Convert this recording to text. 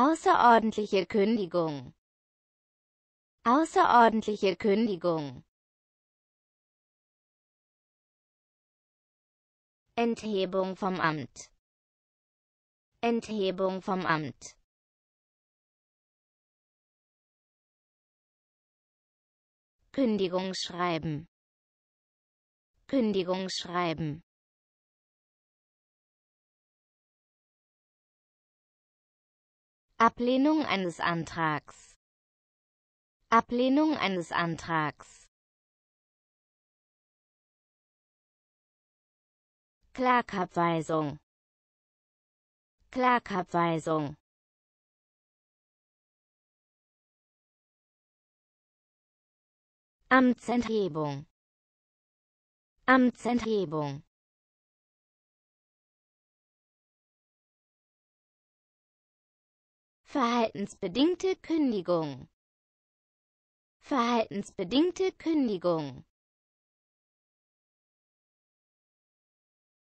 Außerordentliche Kündigung. Außerordentliche Kündigung. Enthebung vom Amt. Enthebung vom Amt. Kündigungsschreiben. Kündigungsschreiben. Ablehnung eines Antrags. Ablehnung eines Antrags. Klagabweisung. Klagabweisung. Amtsenthebung. Amtsenthebung. Verhaltensbedingte Kündigung. Verhaltensbedingte Kündigung